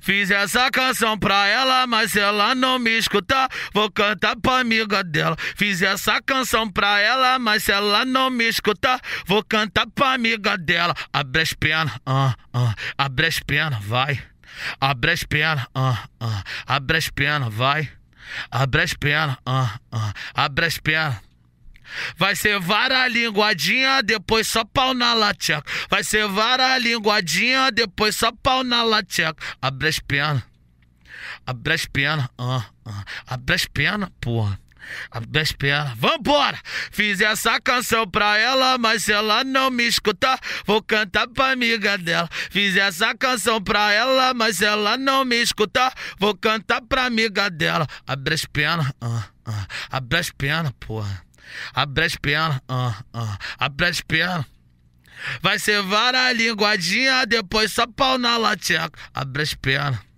Fiz essa canção pra ela, mas ela não me escuta. Vou cantar pra amiga dela. Fiz essa canção pra ela, mas ela não me escuta. Vou cantar pra amiga dela. Abre as penas, ah, ah. abre as pernas, vai. Abre as penas, ah, ah. abre as pernas, vai. Abre as penas, ah, ah. abre as pernas. Vai ser vara linguadinha, depois só pau na lateca. Vai ser vara linguadinha, depois só pau na lateca. Abre as pernas. Abre as pernas. Ah, ah. Abre as pernas, porra. Abre as pernas. Vambora! Fiz essa canção pra ela, mas se ela não me escutar, vou cantar pra amiga dela. Fiz essa canção pra ela, mas se ela não me escutar, vou cantar pra amiga dela. Abre as pernas. Ah, ah. Abre as pernas, porra. Abre as pernas, ah, ah. abre as pernas. Vai ser vara linguadinha, depois só pau na lateca. Abre as pernas.